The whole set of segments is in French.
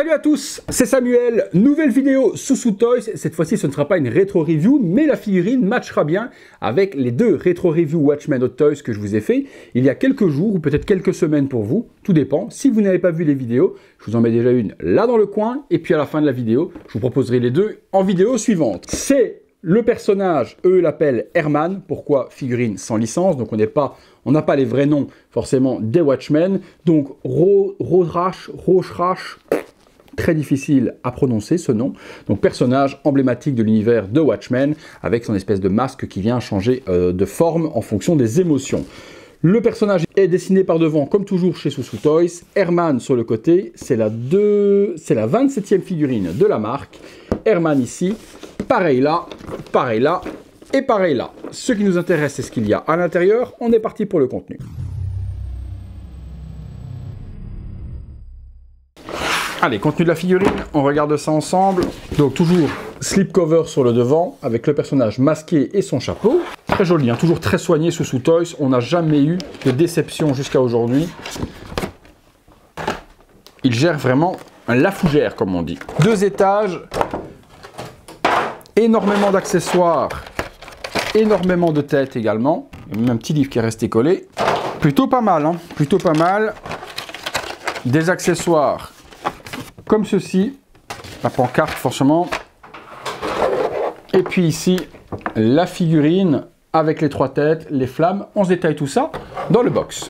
Salut à tous, c'est Samuel, nouvelle vidéo Soussou Toys, cette fois-ci ce ne sera pas une rétro review, mais la figurine matchera bien avec les deux rétro review Watchmen Hot Toys que je vous ai fait il y a quelques jours ou peut-être quelques semaines pour vous, tout dépend, si vous n'avez pas vu les vidéos, je vous en mets déjà une là dans le coin, et puis à la fin de la vidéo, je vous proposerai les deux en vidéo suivante. C'est le personnage, eux l'appellent Herman, pourquoi figurine sans licence, donc on n'est pas on n'a pas les vrais noms forcément des Watchmen, donc Rodrash, Rochrash, très difficile à prononcer ce nom. Donc personnage emblématique de l'univers de Watchmen, avec son espèce de masque qui vient changer euh, de forme en fonction des émotions. Le personnage est dessiné par devant, comme toujours chez Susu Toys. Herman sur le côté, c'est la, la 27e figurine de la marque. Herman ici, pareil là, pareil là, et pareil là. Ce qui nous intéresse, c'est ce qu'il y a à l'intérieur. On est parti pour le contenu. Allez, contenu de la figurine, on regarde ça ensemble. Donc toujours slip cover sur le devant, avec le personnage masqué et son chapeau. Très joli, hein, toujours très soigné ce sous-toys. On n'a jamais eu de déception jusqu'à aujourd'hui. Il gère vraiment la fougère, comme on dit. Deux étages, énormément d'accessoires, énormément de têtes également. même un petit livre qui est resté collé. Plutôt pas mal, hein plutôt pas mal. Des accessoires comme ceci, la pancarte forcément. Et puis ici, la figurine avec les trois têtes, les flammes. On se détaille tout ça dans le box.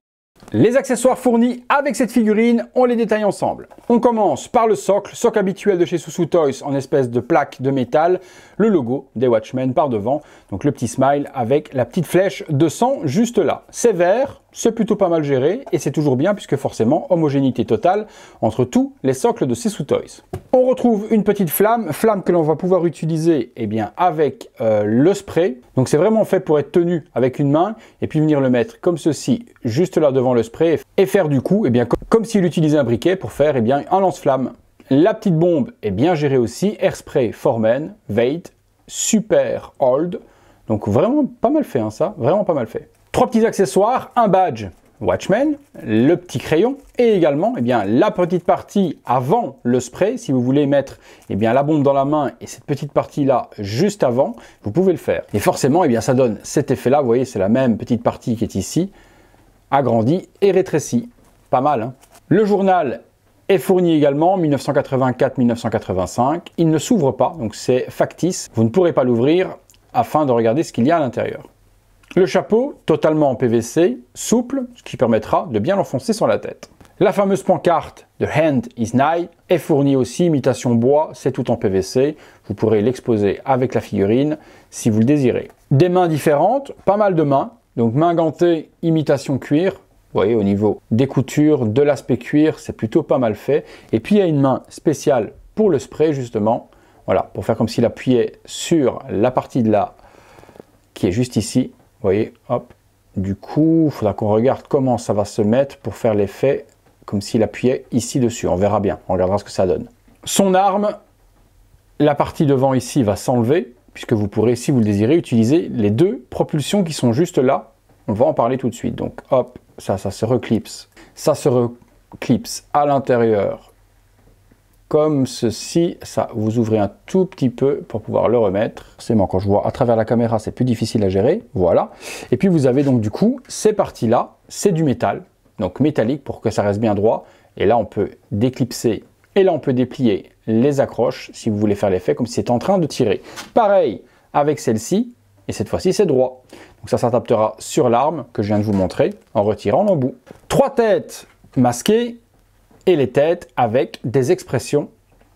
Les accessoires fournis avec cette figurine, on les détaille ensemble. On commence par le socle, socle habituel de chez Susu Toys en espèce de plaque de métal, le logo des Watchmen par devant, donc le petit smile avec la petite flèche de sang juste là. C'est vert, c'est plutôt pas mal géré et c'est toujours bien puisque forcément homogénéité totale entre tous les socles de ces sous-toys. On retrouve une petite flamme, flamme que l'on va pouvoir utiliser eh bien, avec euh, le spray. Donc c'est vraiment fait pour être tenu avec une main et puis venir le mettre comme ceci juste là devant le spray et faire du coup eh bien, comme, s'il utilisait un briquet pour faire eh bien, un lance-flamme. La petite bombe est bien gérée aussi, Airspray formen Vade Super Old. Donc vraiment pas mal fait hein, ça, vraiment pas mal fait. Trois petits accessoires, un badge Watchmen, le petit crayon et également eh bien, la petite partie avant le spray. Si vous voulez mettre eh bien, la bombe dans la main et cette petite partie-là juste avant, vous pouvez le faire. Et forcément, eh bien, ça donne cet effet-là. Vous voyez, c'est la même petite partie qui est ici, agrandie et rétrécie. Pas mal. Hein. le journal est fourni également 1984-1985. Il ne s'ouvre pas, donc c'est factice. Vous ne pourrez pas l'ouvrir afin de regarder ce qu'il y a à l'intérieur. Le chapeau, totalement en PVC, souple, ce qui permettra de bien l'enfoncer sur la tête. La fameuse pancarte The Hand is Nigh est fournie aussi, imitation bois, c'est tout en PVC. Vous pourrez l'exposer avec la figurine si vous le désirez. Des mains différentes, pas mal de mains. Donc main gantée, imitation cuir. Vous voyez au niveau des coutures, de l'aspect cuir, c'est plutôt pas mal fait. Et puis il y a une main spéciale pour le spray justement. Voilà, pour faire comme s'il appuyait sur la partie de là qui est juste ici voyez, hop. Du coup, il faudra qu'on regarde comment ça va se mettre pour faire l'effet comme s'il appuyait ici dessus. On verra bien, on regardera ce que ça donne. Son arme, la partie devant ici va s'enlever, puisque vous pourrez, si vous le désirez, utiliser les deux propulsions qui sont juste là. On va en parler tout de suite. Donc hop, ça, ça se reclipse. Ça se reclipse à l'intérieur comme ceci. Ça, vous ouvrez un tout petit peu pour pouvoir le remettre. C'est Forcément, quand je vois à travers la caméra, c'est plus difficile à gérer. Voilà. Et puis, vous avez donc du coup ces parties-là. C'est du métal, donc métallique pour que ça reste bien droit. Et là, on peut déclipser et là, on peut déplier les accroches si vous voulez faire l'effet comme si c'était en train de tirer. Pareil avec celle-ci. Et cette fois-ci, c'est droit. Donc ça s'adaptera sur l'arme que je viens de vous montrer en retirant l'embout. Trois têtes masquées et les têtes avec des expressions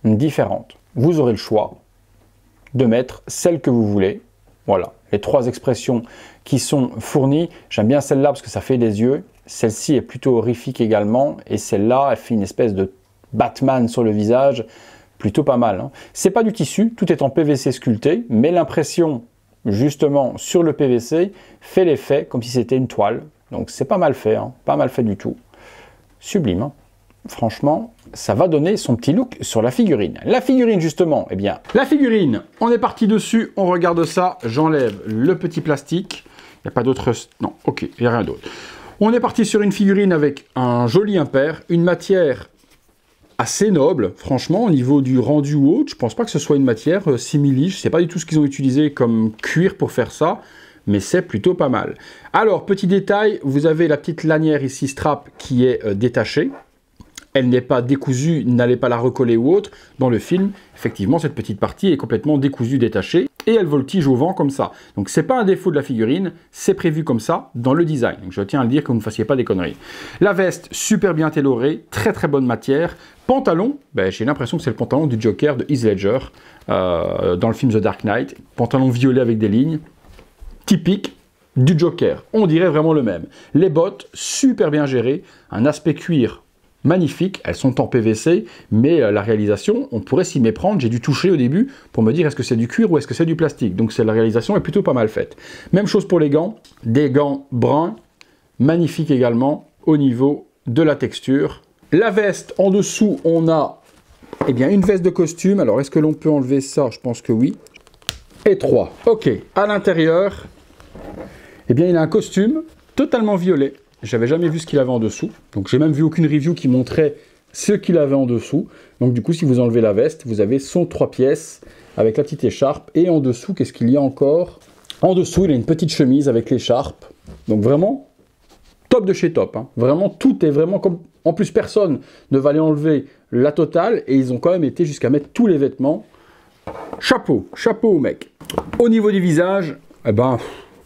différentes. Vous aurez le choix de mettre celle que vous voulez. Voilà, les trois expressions qui sont fournies. J'aime bien celle-là parce que ça fait des yeux. Celle-ci est plutôt horrifique également. Et celle-là, elle fait une espèce de Batman sur le visage. Plutôt pas mal. Hein. C'est pas du tissu, tout est en PVC sculpté, mais l'impression justement sur le PVC fait l'effet comme si c'était une toile. Donc c'est pas mal fait, hein. pas mal fait du tout. Sublime. Hein franchement, ça va donner son petit look sur la figurine. La figurine, justement, eh bien, la figurine, on est parti dessus, on regarde ça, j'enlève le petit plastique. Il n'y a pas d'autre... Non, ok, il n'y a rien d'autre. On est parti sur une figurine avec un joli impair, une matière assez noble, franchement, au niveau du rendu ou autre. Je pense pas que ce soit une matière euh, simili, je sais pas du tout ce qu'ils ont utilisé comme cuir pour faire ça, mais c'est plutôt pas mal. Alors, petit détail, vous avez la petite lanière ici, strap, qui est euh, détachée, elle n'est pas décousue, n'allez pas la recoller ou autre. Dans le film, effectivement, cette petite partie est complètement décousue, détachée, et elle voltige au vent comme ça. Donc c'est pas un défaut de la figurine, c'est prévu comme ça dans le design. je tiens à le dire que vous ne fassiez pas des conneries. La veste, super bien télorée, très très bonne matière. Pantalon, ben, j'ai l'impression que c'est le pantalon du Joker de Heath Ledger euh, dans le film The Dark Knight. Pantalon violet avec des lignes, typique du Joker. On dirait vraiment le même. Les bottes, super bien gérées, un aspect cuir Magnifique, elles sont en PVC, mais euh, la réalisation, on pourrait s'y méprendre, j'ai dû toucher au début pour me dire est-ce que c'est du cuir ou est-ce que c'est du plastique, donc la réalisation est plutôt pas mal faite. Même chose pour les gants, des gants bruns, magnifiques également au niveau de la texture. La veste, en dessous, on a eh bien, une veste de costume, alors est-ce que l'on peut enlever ça Je pense que oui. Et trois. ok, à l'intérieur, eh bien il a un costume totalement violet, j'avais jamais vu ce qu'il avait en dessous. Donc j'ai même vu aucune review qui montrait ce qu'il avait en dessous. Donc du coup, si vous enlevez la veste, vous avez son trois pièces avec la petite écharpe. Et en dessous, qu'est-ce qu'il y a encore En dessous, il a une petite chemise avec l'écharpe. Donc vraiment, top de chez top. Hein. Vraiment, tout est vraiment comme... En plus, personne ne va aller enlever la totale. Et ils ont quand même été jusqu'à mettre tous les vêtements. Chapeau, chapeau mec. Au niveau du visage, eh ben,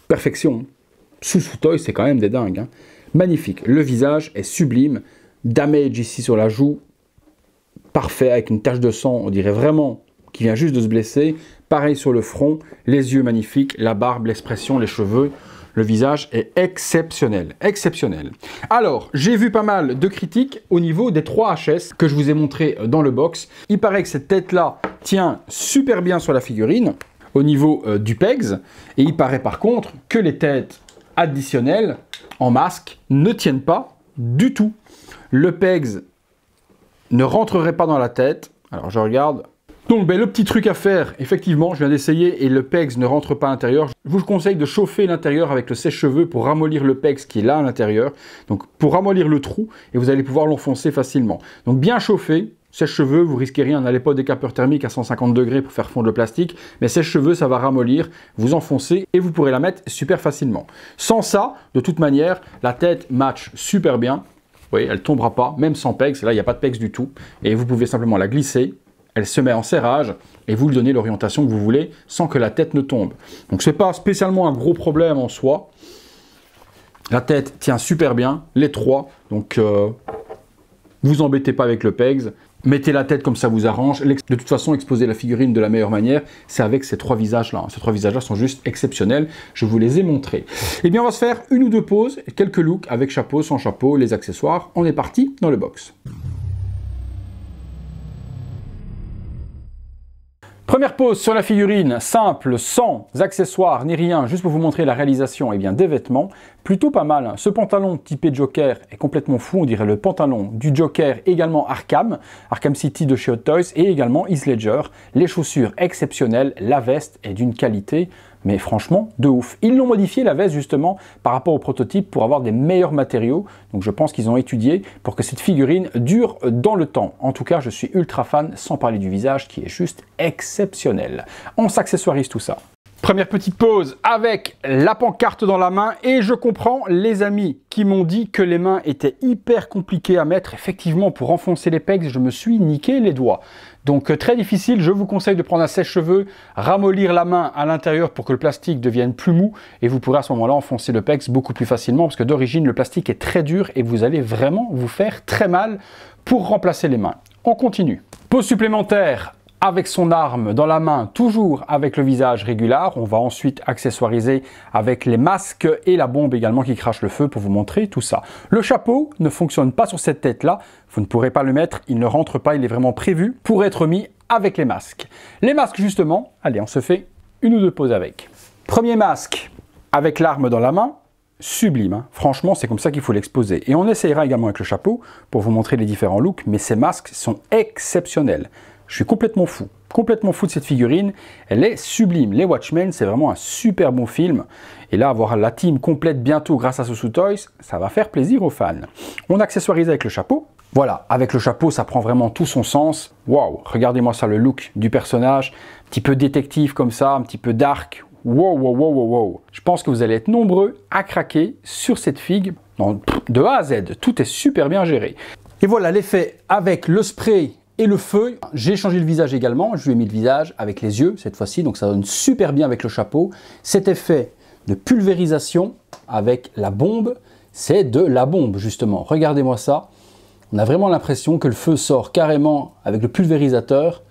perfection. Hein. Sous-sous-toy, c'est quand même des dingues. Hein. Magnifique. Le visage est sublime. Damage ici sur la joue. Parfait, avec une tache de sang. On dirait vraiment qu'il vient juste de se blesser. Pareil sur le front. Les yeux magnifiques. La barbe, l'expression, les cheveux. Le visage est exceptionnel, exceptionnel. Alors, j'ai vu pas mal de critiques au niveau des 3 HS que je vous ai montré dans le box. Il paraît que cette tête-là tient super bien sur la figurine au niveau euh, du PEGS. Et il paraît par contre que les têtes additionnelles en masque ne tiennent pas du tout. Le PEGS ne rentrerait pas dans la tête. Alors je regarde. Donc ben, le petit truc à faire, effectivement, je viens d'essayer et le PEGS ne rentre pas à l'intérieur. Je vous conseille de chauffer l'intérieur avec le sèche-cheveux pour ramollir le PEGS qui est là à l'intérieur. Donc pour ramollir le trou et vous allez pouvoir l'enfoncer facilement. Donc bien chauffer, Sèche-cheveux, vous risquez rien, n'allez pas des décapeur thermique à 150 degrés pour faire fondre le plastique, mais sèche-cheveux, ça va ramollir, vous enfoncez et vous pourrez la mettre super facilement. Sans ça, de toute manière, la tête match super bien, vous voyez, elle tombera pas, même sans pegs, là il n'y a pas de pegs du tout, et vous pouvez simplement la glisser, elle se met en serrage, et vous lui donnez l'orientation que vous voulez sans que la tête ne tombe. Donc ce n'est pas spécialement un gros problème en soi, la tête tient super bien, les trois, donc... Euh, vous embêtez pas avec le PEGS, Mettez la tête comme ça vous arrange. De toute façon, exposer la figurine de la meilleure manière, c'est avec ces trois visages-là. Hein. Ces trois visages-là sont juste exceptionnels. Je vous les ai montrés. Eh bien, on va se faire une ou deux pauses, quelques looks avec chapeau, sans chapeau, les accessoires. On est parti dans le box. Première pose sur la figurine, simple, sans accessoires ni rien, juste pour vous montrer la réalisation eh bien, des vêtements. Plutôt pas mal. Hein. Ce pantalon typé Joker est complètement fou, on dirait le pantalon du Joker, également Arkham, Arkham City de chez Hot Toys, et également Heath Ledger. Les chaussures exceptionnelles, la veste est d'une qualité mais franchement, de ouf. Ils l'ont modifié la veste justement par rapport au prototype pour avoir des meilleurs matériaux. Donc je pense qu'ils ont étudié pour que cette figurine dure dans le temps. En tout cas, je suis ultra fan, sans parler du visage qui est juste exceptionnel. On s'accessoirise tout ça. Première petite pause avec la pancarte dans la main et je comprends les amis qui m'ont dit que les mains étaient hyper compliquées à mettre. Effectivement, pour enfoncer les pecs, je me suis niqué les doigts. Donc euh, très difficile, je vous conseille de prendre un sèche-cheveux, ramollir la main à l'intérieur pour que le plastique devienne plus mou et vous pourrez à ce moment-là enfoncer le pex beaucoup plus facilement parce que d'origine le plastique est très dur et vous allez vraiment vous faire très mal pour remplacer les mains. On continue. Pause supplémentaire avec son arme dans la main, toujours avec le visage régulier. On va ensuite accessoiriser avec les masques et la bombe également qui crache le feu pour vous montrer tout ça. Le chapeau ne fonctionne pas sur cette tête-là. Vous ne pourrez pas le mettre, il ne rentre pas, il est vraiment prévu pour être mis avec les masques. Les masques justement, allez, on se fait une ou deux pauses avec. Premier masque avec l'arme dans la main, sublime. Hein. Franchement, c'est comme ça qu'il faut l'exposer. Et on essayera également avec le chapeau pour vous montrer les différents looks, mais ces masques sont exceptionnels. Je suis complètement fou, complètement fou de cette figurine. Elle est sublime. Les Watchmen, c'est vraiment un super bon film. Et là, avoir la team complète bientôt grâce à ce sous-toys, ça va faire plaisir aux fans. On accessoirise avec le chapeau. Voilà, avec le chapeau, ça prend vraiment tout son sens. Waouh, regardez-moi ça, le look du personnage. Un petit peu détective comme ça, un petit peu dark. Wow, wow, wow, wow, wow. Je pense que vous allez être nombreux à craquer sur cette figue. de A à Z, tout est super bien géré. Et voilà l'effet avec le spray et le feu, j'ai changé le visage également, je lui ai mis le visage avec les yeux cette fois-ci, donc ça donne super bien avec le chapeau. Cet effet de pulvérisation avec la bombe, c'est de la bombe justement. Regardez-moi ça, on a vraiment l'impression que le feu sort carrément avec le pulvérisateur.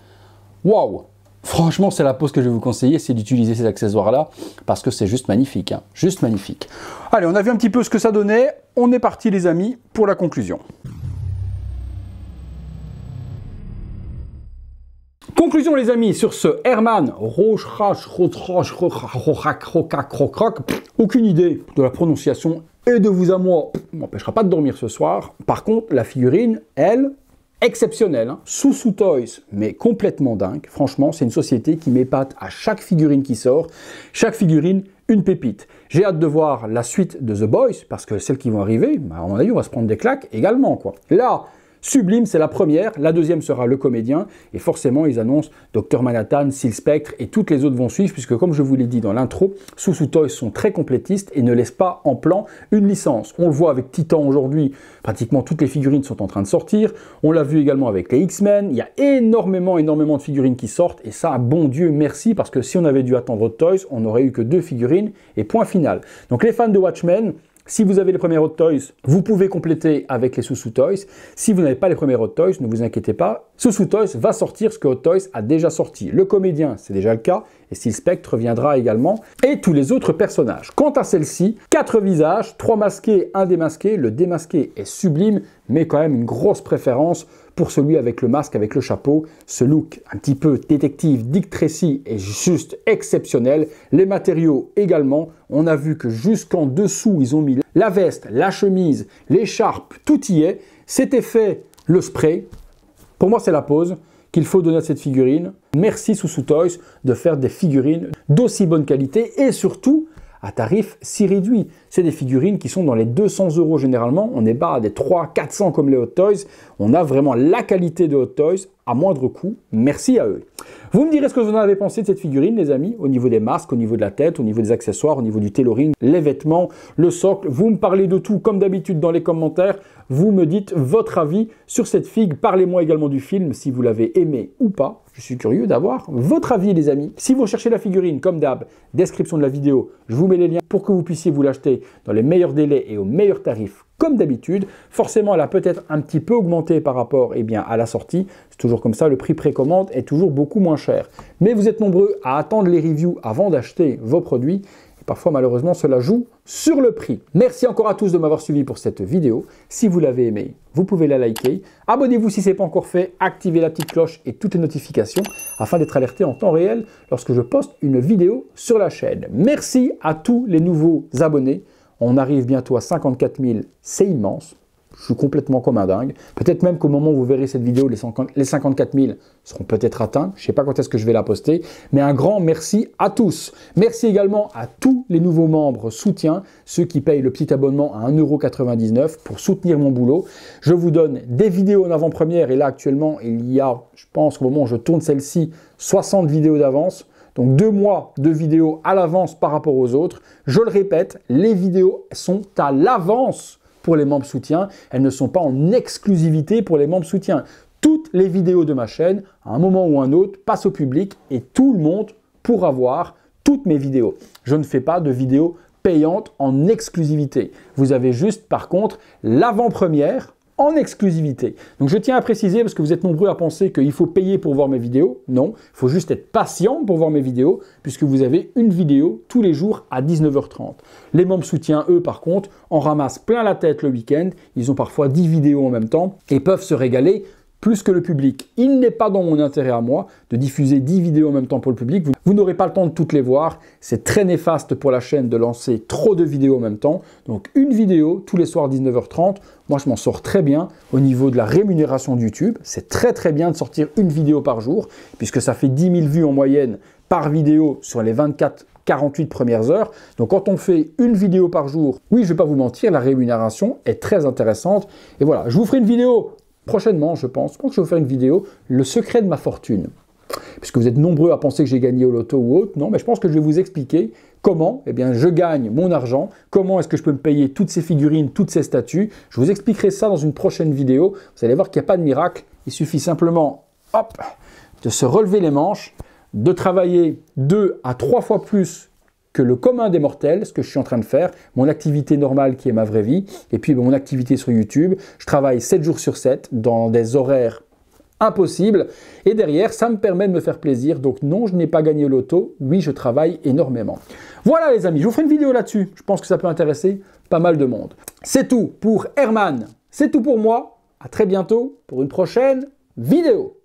Waouh Franchement, c'est la pose que je vais vous conseiller, c'est d'utiliser ces accessoires-là, parce que c'est juste magnifique, hein. juste magnifique. Allez, on a vu un petit peu ce que ça donnait, on est parti les amis pour la conclusion. Conclusion les amis sur ce Herman roche roche roche roche Rocac roche Aucune idée de la prononciation et de vous à moi m'empêchera pas de dormir ce soir. Par contre, la figurine, elle, exceptionnelle, sous hein. sous toys, mais complètement dingue. Franchement, c'est une société qui m'épate à chaque figurine qui sort. Chaque figurine, une pépite. J'ai hâte de voir la suite de The Boys parce que celles qui vont arriver, bah, à mon avis, on va se prendre des claques également quoi. Là, Sublime, c'est la première, la deuxième sera Le Comédien, et forcément ils annoncent Dr Manhattan, Seal Spectre, et toutes les autres vont suivre, puisque comme je vous l'ai dit dans l'intro, Susu Toys sont très complétistes et ne laissent pas en plan une licence. On le voit avec Titan aujourd'hui, pratiquement toutes les figurines sont en train de sortir, on l'a vu également avec les X-Men, il y a énormément, énormément de figurines qui sortent, et ça, bon Dieu, merci, parce que si on avait dû attendre Toys, on n'aurait eu que deux figurines, et point final. Donc les fans de Watchmen, si vous avez les premiers Hot Toys, vous pouvez compléter avec les sous-sous Toys. Si vous n'avez pas les premiers Hot Toys, ne vous inquiétez pas. sous-sous Toys va sortir ce que Hot Toys a déjà sorti. Le comédien, c'est déjà le cas et si spectre viendra également, et tous les autres personnages. Quant à celle-ci, quatre visages, trois masqués, un démasqué, le démasqué est sublime, mais quand même une grosse préférence pour celui avec le masque, avec le chapeau. Ce look un petit peu détective, Dick Tracy est juste exceptionnel. Les matériaux également, on a vu que jusqu'en dessous, ils ont mis la veste, la chemise, l'écharpe, tout y est. C'était fait le spray. Pour moi, c'est la pose qu'il faut donner à cette figurine. Merci Soussou Toys de faire des figurines d'aussi bonne qualité et surtout à tarif si réduit. C'est des figurines qui sont dans les 200 euros généralement. On est pas à des 300-400 comme les Hot Toys. On a vraiment la qualité de Hot Toys à moindre coût. Merci à eux. Vous me direz ce que vous en avez pensé de cette figurine, les amis, au niveau des masques, au niveau de la tête, au niveau des accessoires, au niveau du tailoring, les vêtements, le socle. Vous me parlez de tout, comme d'habitude, dans les commentaires. Vous me dites votre avis sur cette figue. Parlez-moi également du film, si vous l'avez aimé ou pas. Je suis curieux d'avoir votre avis, les amis. Si vous cherchez la figurine, comme d'hab, description de la vidéo, je vous mets les liens pour que vous puissiez vous l'acheter dans les meilleurs délais et au meilleur tarif comme d'habitude. Forcément, elle a peut-être un petit peu augmenté par rapport eh bien, à la sortie. C'est toujours comme ça, le prix précommande est toujours beaucoup moins cher. Mais vous êtes nombreux à attendre les reviews avant d'acheter vos produits. Et parfois, malheureusement, cela joue sur le prix. Merci encore à tous de m'avoir suivi pour cette vidéo. Si vous l'avez aimée, vous pouvez la liker. Abonnez-vous si ce n'est pas encore fait. Activez la petite cloche et toutes les notifications afin d'être alerté en temps réel lorsque je poste une vidéo sur la chaîne. Merci à tous les nouveaux abonnés. On arrive bientôt à 54 000, c'est immense. Je suis complètement comme un dingue. Peut-être même qu'au moment où vous verrez cette vidéo, les, 54 000 seront peut-être atteints. Je ne sais pas quand est-ce que je vais la poster. Mais un grand merci à tous. Merci également à tous les nouveaux membres soutiens, ceux qui payent le petit abonnement à 1,99€ pour soutenir mon boulot. Je vous donne des vidéos en avant-première. Et là, actuellement, il y a, je pense, au moment où je tourne celle-ci, 60 vidéos d'avance. Donc deux mois de vidéos à l'avance par rapport aux autres. Je le répète, les vidéos sont à l'avance pour les membres soutiens. Elles ne sont pas en exclusivité pour les membres soutiens. Toutes les vidéos de ma chaîne, à un moment ou un autre, passent au public et tout le monde pourra voir toutes mes vidéos. Je ne fais pas de vidéos payantes en exclusivité. Vous avez juste par contre l'avant-première en exclusivité. Donc je tiens à préciser, parce que vous êtes nombreux à penser qu'il faut payer pour voir mes vidéos. Non, il faut juste être patient pour voir mes vidéos, puisque vous avez une vidéo tous les jours à 19h30. Les membres soutiens, eux, par contre, en ramassent plein la tête le week-end. Ils ont parfois 10 vidéos en même temps et peuvent se régaler plus que le public. Il n'est pas dans mon intérêt à moi de diffuser 10 vidéos en même temps pour le public. Vous, n'aurez pas le temps de toutes les voir. C'est très néfaste pour la chaîne de lancer trop de vidéos en même temps. Donc une vidéo tous les soirs 19h30. Moi, je m'en sors très bien au niveau de la rémunération YouTube. C'est très très bien de sortir une vidéo par jour puisque ça fait 10 000 vues en moyenne par vidéo sur les 24 48 premières heures. Donc quand on fait une vidéo par jour, oui, je vais pas vous mentir, la rémunération est très intéressante. Et voilà, je vous ferai une vidéo prochainement, je pense, je que je vais vous faire une vidéo, le secret de ma fortune. Puisque vous êtes nombreux à penser que j'ai gagné au loto ou autre, non, mais je pense que je vais vous expliquer comment eh bien, je gagne mon argent, comment est-ce que je peux me payer toutes ces figurines, toutes ces statues. Je vous expliquerai ça dans une prochaine vidéo. Vous allez voir qu'il n'y a pas de miracle. Il suffit simplement hop, de se relever les manches, de travailler deux à trois fois plus le commun des mortels, ce que je suis en train de faire, mon activité normale qui est ma vraie vie, et puis mon activité sur YouTube. Je travaille 7 jours sur 7 dans des horaires impossibles. Et derrière, ça me permet de me faire plaisir. Donc non, je n'ai pas gagné l'auto. Oui, je travaille énormément. Voilà les amis, je vous ferai une vidéo là-dessus. Je pense que ça peut intéresser pas mal de monde. C'est tout pour Herman. C'est tout pour moi. À très bientôt pour une prochaine vidéo.